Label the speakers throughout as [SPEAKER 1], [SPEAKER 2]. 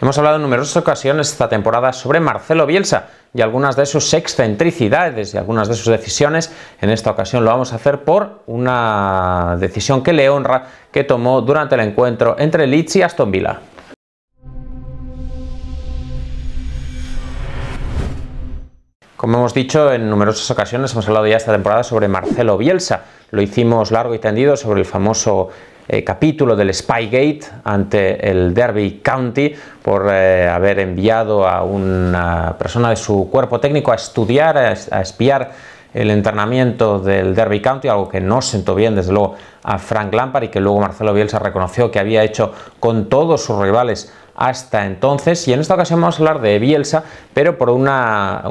[SPEAKER 1] Hemos hablado en numerosas ocasiones esta temporada sobre Marcelo Bielsa y algunas de sus excentricidades y algunas de sus decisiones. En esta ocasión lo vamos a hacer por una decisión que le honra que tomó durante el encuentro entre Leeds y Aston Villa. Como hemos dicho en numerosas ocasiones, hemos hablado ya esta temporada sobre Marcelo Bielsa. Lo hicimos largo y tendido sobre el famoso eh, capítulo del Spygate ante el Derby County por eh, haber enviado a una persona de su cuerpo técnico a estudiar, a, a espiar el entrenamiento del Derby County, algo que no sentó bien desde luego a Frank Lampard y que luego Marcelo Bielsa reconoció que había hecho con todos sus rivales hasta entonces y en esta ocasión vamos a hablar de Bielsa, pero por un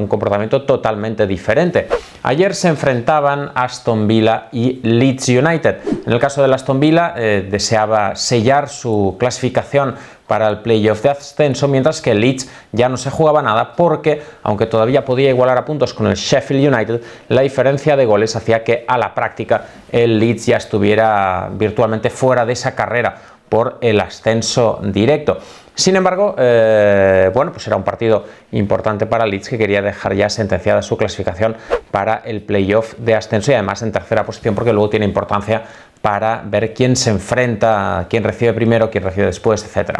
[SPEAKER 1] comportamiento totalmente diferente. Ayer se enfrentaban Aston Villa y Leeds United. En el caso del Aston Villa eh, deseaba sellar su clasificación para el playoff de ascenso, mientras que Leeds ya no se jugaba nada porque, aunque todavía podía igualar a puntos con el Sheffield United, la diferencia de goles hacía que a la práctica el Leeds ya estuviera virtualmente fuera de esa carrera por el ascenso directo. Sin embargo, eh, bueno, pues era un partido importante para Leeds que quería dejar ya sentenciada su clasificación para el playoff de ascenso y además en tercera posición porque luego tiene importancia para ver quién se enfrenta, quién recibe primero, quién recibe después, etc.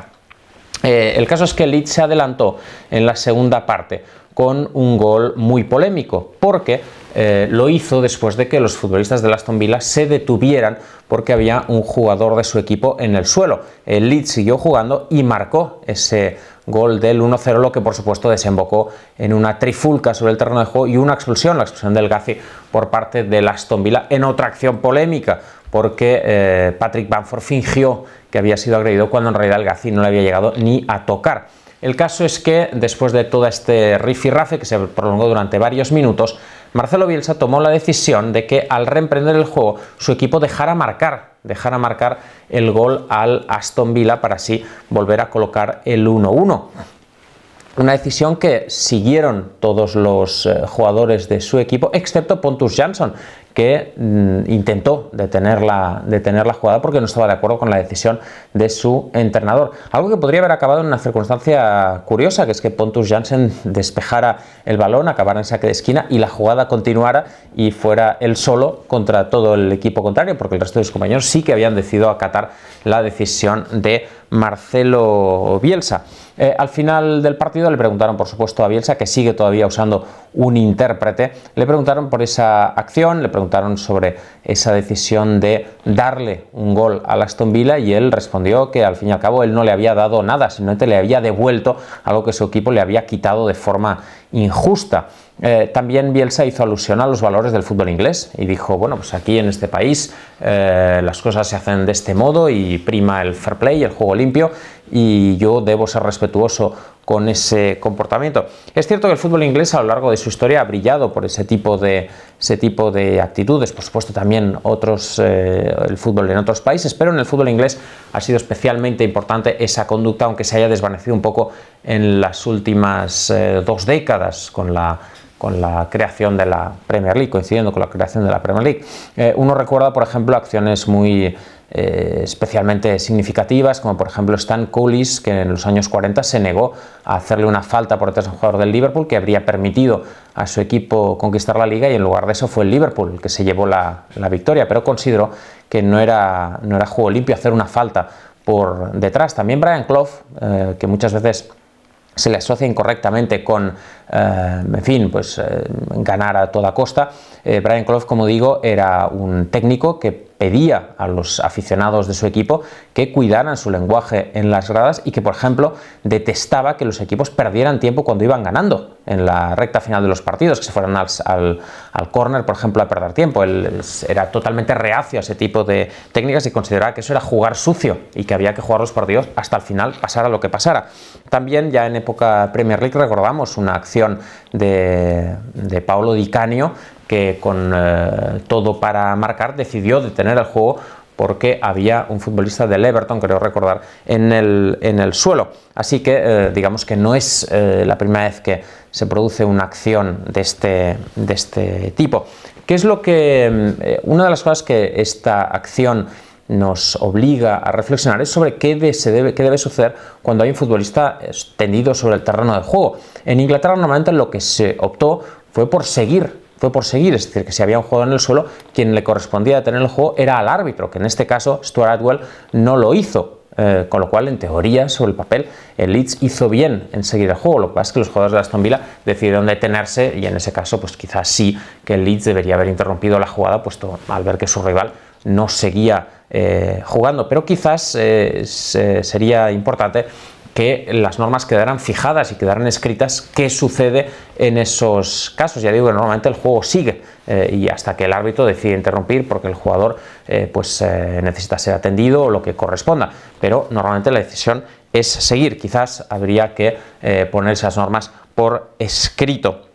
[SPEAKER 1] Eh, el caso es que Leeds se adelantó en la segunda parte con un gol muy polémico porque eh, lo hizo después de que los futbolistas de Aston Villa se detuvieran porque había un jugador de su equipo en el suelo. El Leeds siguió jugando y marcó ese gol del 1-0, lo que por supuesto desembocó en una trifulca sobre el terreno de juego y una expulsión, la explosión del Gazi por parte de Aston Villa en otra acción polémica, porque eh, Patrick Banford fingió que había sido agredido cuando en realidad el Gazi no le había llegado ni a tocar. El caso es que después de todo este rifirrafe que se prolongó durante varios minutos, Marcelo Bielsa tomó la decisión de que al reemprender el juego su equipo dejara marcar, dejara marcar el gol al Aston Villa para así volver a colocar el 1-1. Una decisión que siguieron todos los eh, jugadores de su equipo, excepto Pontus Jansson, que mm, intentó detener la, detener la jugada porque no estaba de acuerdo con la decisión de su entrenador. Algo que podría haber acabado en una circunstancia curiosa, que es que Pontus Janssen despejara el balón, acabara en saque de esquina y la jugada continuara y fuera él solo contra todo el equipo contrario, porque el resto de sus compañeros sí que habían decidido acatar la decisión de Marcelo Bielsa. Eh, al final del partido le preguntaron, por supuesto, a Bielsa, que sigue todavía usando un intérprete, le preguntaron por esa acción, le sobre esa decisión de darle un gol a Aston Villa y él respondió que al fin y al cabo él no le había dado nada, sino que le había devuelto algo que su equipo le había quitado de forma injusta. Eh, también Bielsa hizo alusión a los valores del fútbol inglés y dijo, bueno, pues aquí en este país eh, las cosas se hacen de este modo y prima el fair play, el juego limpio y yo debo ser respetuoso con ese comportamiento. Es cierto que el fútbol inglés a lo largo de su historia ha brillado por ese tipo de, ese tipo de actitudes, por supuesto también otros, eh, el fútbol en otros países, pero en el fútbol inglés ha sido especialmente importante esa conducta, aunque se haya desvanecido un poco en las últimas eh, dos décadas con la con la creación de la Premier League, coincidiendo con la creación de la Premier League. Eh, uno recuerda, por ejemplo, acciones muy, eh, especialmente significativas, como por ejemplo Stan coolis que en los años 40 se negó a hacerle una falta por detrás a un jugador del Liverpool que habría permitido a su equipo conquistar la liga y en lugar de eso fue el Liverpool el que se llevó la, victoria, pero consideró que no era, no era juego limpio hacer una falta por detrás. También Brian Clough, eh, que muchas veces se le asocia incorrectamente con eh, en fin, pues eh, ganar a toda costa. Eh, Brian Clough, como digo, era un técnico que pedía a los aficionados de su equipo que cuidaran su lenguaje en las gradas y que, por ejemplo, detestaba que los equipos perdieran tiempo cuando iban ganando en la recta final de los partidos, que se fueran al, al, córner, por ejemplo, a perder tiempo. Él era totalmente reacio a ese tipo de técnicas y consideraba que eso era jugar sucio y que había que jugar los partidos hasta el final, pasara lo que pasara. También ya en época Premier League recordamos una acción de, Paolo Di Canio, que con eh, todo para marcar decidió detener el juego porque había un futbolista del Everton, creo recordar, en el, en el suelo. Así que eh, digamos que no es eh, la primera vez que se produce una acción de este, de este tipo. ¿Qué es lo que... Mm, una de las cosas que esta acción nos obliga a reflexionar es sobre qué, se debe, qué debe suceder cuando hay un futbolista eh, tendido sobre el terreno de juego. En Inglaterra normalmente lo que se optó fue por seguir fue por seguir, es decir, que si había un jugador en el suelo, quien le correspondía tener el juego era al árbitro, que en este caso Stuart Atwell no lo hizo. Eh, con lo cual, en teoría, sobre el papel, el Leeds hizo bien en seguir el juego. Lo que pasa es que los jugadores de Aston Villa decidieron detenerse y en ese caso, pues quizás sí que el Leeds debería haber interrumpido la jugada, puesto al ver que su rival no seguía eh, jugando. Pero quizás eh, sería importante que las normas quedaran fijadas y quedaran escritas qué sucede en esos casos. Ya digo que normalmente el juego sigue eh, y hasta que el árbitro decide interrumpir porque el jugador pues, necesita ser atendido o lo que corresponda. Pero normalmente la decisión es seguir. Quizás habría que poner esas normas por escrito.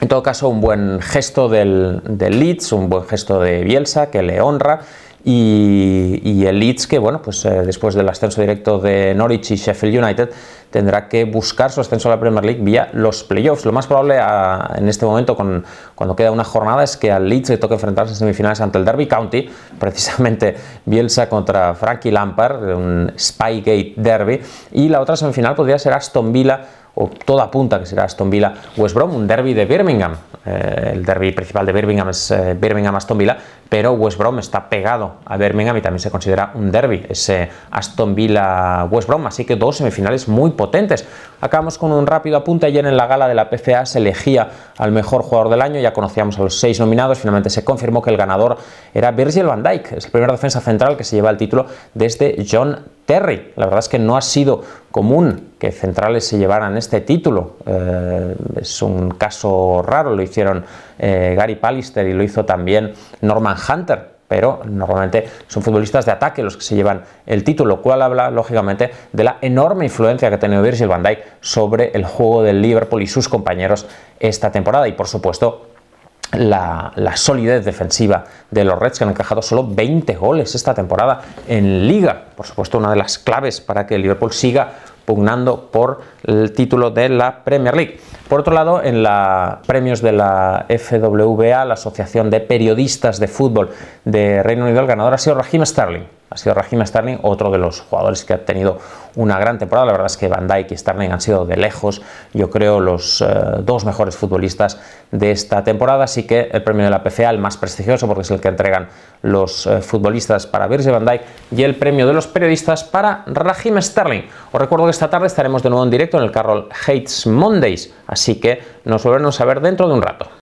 [SPEAKER 1] En todo caso, un buen gesto del, Leeds, un buen gesto de Bielsa que le honra y, el Leeds que, bueno, pues eh, después del ascenso directo de Norwich y Sheffield United tendrá que buscar su ascenso a la Premier League vía los playoffs. Lo más probable ah, en este momento, cuando queda una jornada, es que al Leeds le toque enfrentarse en semifinales ante el Derby County, precisamente Bielsa contra Frankie Lampard, un Spygate Derby, y la otra semifinal podría ser Aston Villa o toda apunta que será Aston Villa West Brom, un derby de Birmingham. Eh, el derby principal de Birmingham es eh, Birmingham Aston Villa, pero West Brom está pegado a Birmingham y también se considera un derby ese Aston Villa West Brom, así que dos semifinales muy potentes. Acabamos con un rápido apunte ayer en la gala de la PFA se elegía al mejor jugador del año, ya conocíamos a los seis nominados, finalmente se confirmó que el ganador era Virgil van Dijk, es el primer defensa central que se lleva el título desde John Terry. La verdad es que no ha sido común que centrales se llevaran este título. Eh, es un caso raro, lo hicieron eh, Gary Pallister y lo hizo también Norman Hunter. Pero normalmente son futbolistas de ataque los que se llevan el título, lo cual habla lógicamente de la enorme influencia que ha tenido Virgil van Dijk sobre el juego del Liverpool y sus compañeros esta temporada. Y por supuesto, la, solidez defensiva de los Reds, que han encajado solo 20 goles esta temporada en liga. Por supuesto, una de las claves para que el Liverpool siga pugnando por el título de la Premier League. Por otro lado, en los premios de la FWA, la Asociación de Periodistas de Fútbol de Reino Unido, el ganador ha sido Raheem Sterling ha sido Raheem Sterling, otro de los jugadores que ha tenido una gran temporada. La verdad es que Van Dijk y Sterling han sido de lejos, yo creo, los eh, dos mejores futbolistas de esta temporada. Así que el premio de la PCA, el más prestigioso, porque es el que entregan los eh, futbolistas para Virgil Van Dijk, y el premio de los periodistas para Raheem Sterling. Os recuerdo que esta tarde estaremos de nuevo en directo en el Carroll Hates Mondays, así que nos volveremos a ver dentro de un rato.